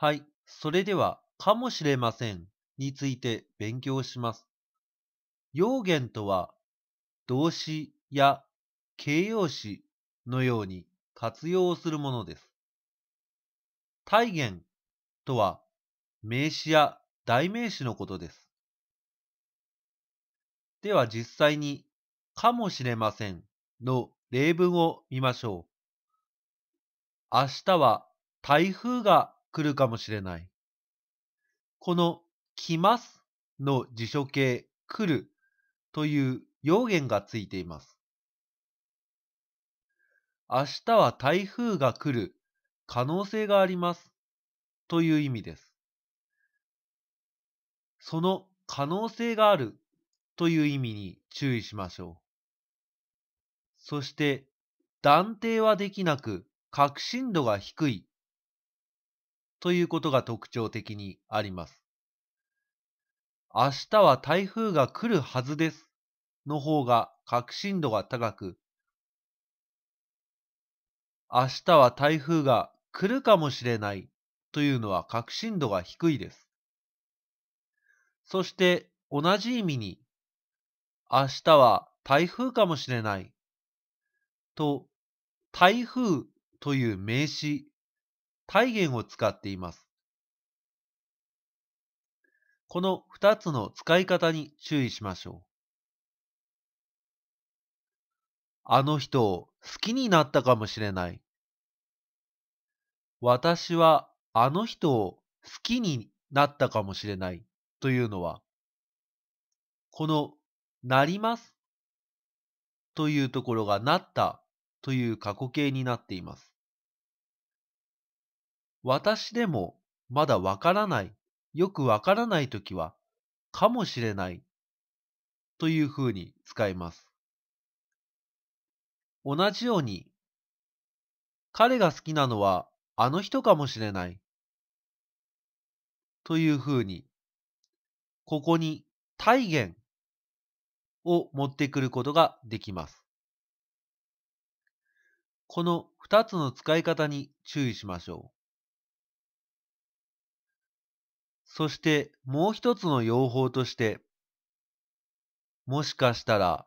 はい。それでは、かもしれませんについて勉強します。用言とは、動詞や形容詞のように活用するものです。体言とは、名詞や代名詞のことです。では実際に、かもしれませんの例文を見ましょう。明日は台風が来るかもしれない。この来ますの辞書形来るという要言がついています。明日は台風が来る可能性がありますという意味です。その可能性があるという意味に注意しましょう。そして断定はできなく確信度が低いということが特徴的にあります。明日は台風が来るはずですの方が確信度が高く、明日は台風が来るかもしれないというのは確信度が低いです。そして同じ意味に、明日は台風かもしれないと台風という名詞体言を使っています。この二つの使い方に注意しましょう。あの人を好きになったかもしれない。私はあの人を好きになったかもしれないというのは、このなりますというところがなったという過去形になっています。私でもまだわからない、よくわからないときは、かもしれない、というふうに使います。同じように、彼が好きなのはあの人かもしれない、というふうに、ここに体言を持ってくることができます。この二つの使い方に注意しましょう。そしてもう一つの用法として、もしかしたら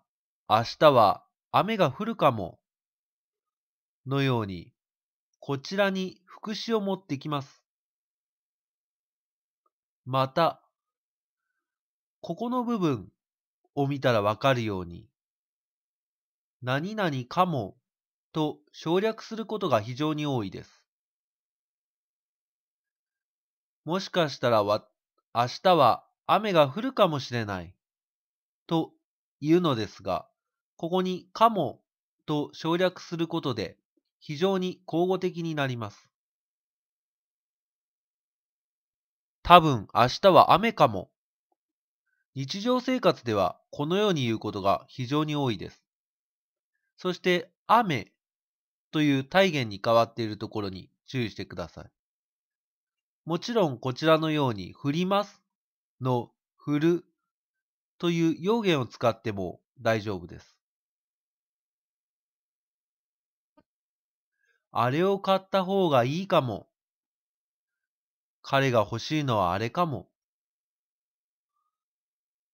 明日は雨が降るかも、のように、こちらに副詞を持ってきます。また、ここの部分を見たらわかるように、何々かもと省略することが非常に多いです。もしかしたらわ、明日は雨が降るかもしれない。と言うのですが、ここにかもと省略することで非常に口語的になります。多分明日は雨かも。日常生活ではこのように言うことが非常に多いです。そして雨という体言に変わっているところに注意してください。もちろんこちらのように振りますの振るという用言を使っても大丈夫です。あれを買った方がいいかも。彼が欲しいのはあれかも。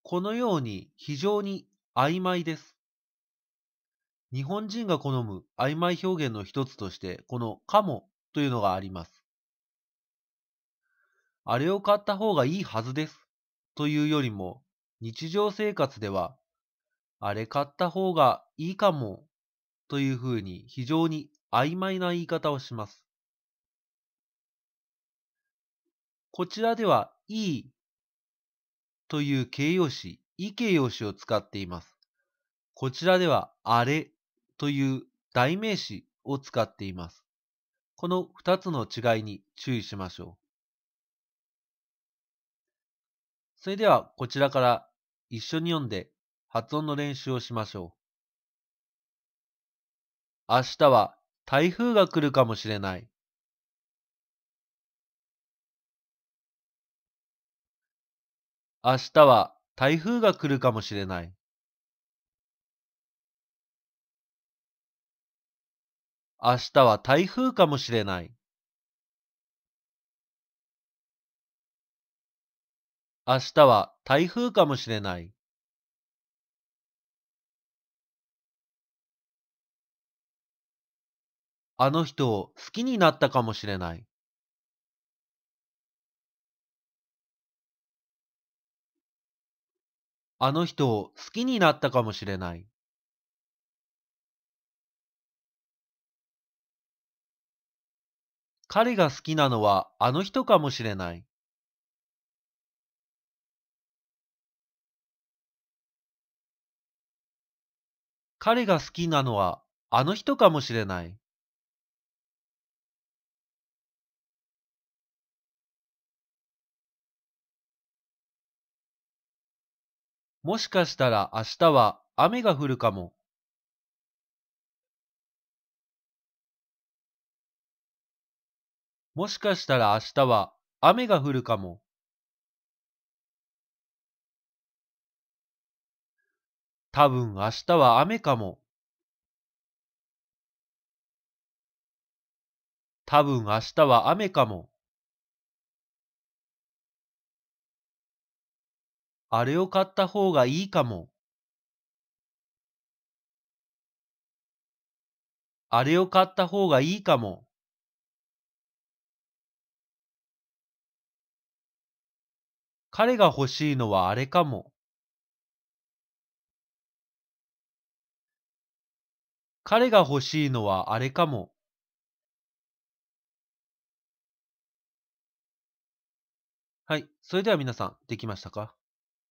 このように非常に曖昧です。日本人が好む曖昧表現の一つとして、このかもというのがあります。あれを買った方がいいはずです。というよりも、日常生活では、あれ買った方がいいかも、というふうに非常に曖昧な言い方をします。こちらでは、いいという形容詞、い形容詞を使っています。こちらでは、あれという代名詞を使っています。この二つの違いに注意しましょう。それではこちらから一緒に読んで発音の練習をしましょう。明日は台風が来るかもしれない。明日は台風が来るかもしれない。明日は台風かもしれない。明日は台風かもしれない。あの人を好きになったかもしれない。あの人を好きになったかもしれない。彼が好きなのはあの人かもしれない。彼が好きなのはあの人かもしれない。もしかしたら明日は雨が降るかも。もしかしたら明日は雨が降るかも。多分明日は雨かも。多分明日は雨かも。あれを買った方がいいかも。あれを買った方がいいかも。彼が欲しいのはあれかも。彼が欲しいのはあれかも。はい。それでは皆さん、できましたか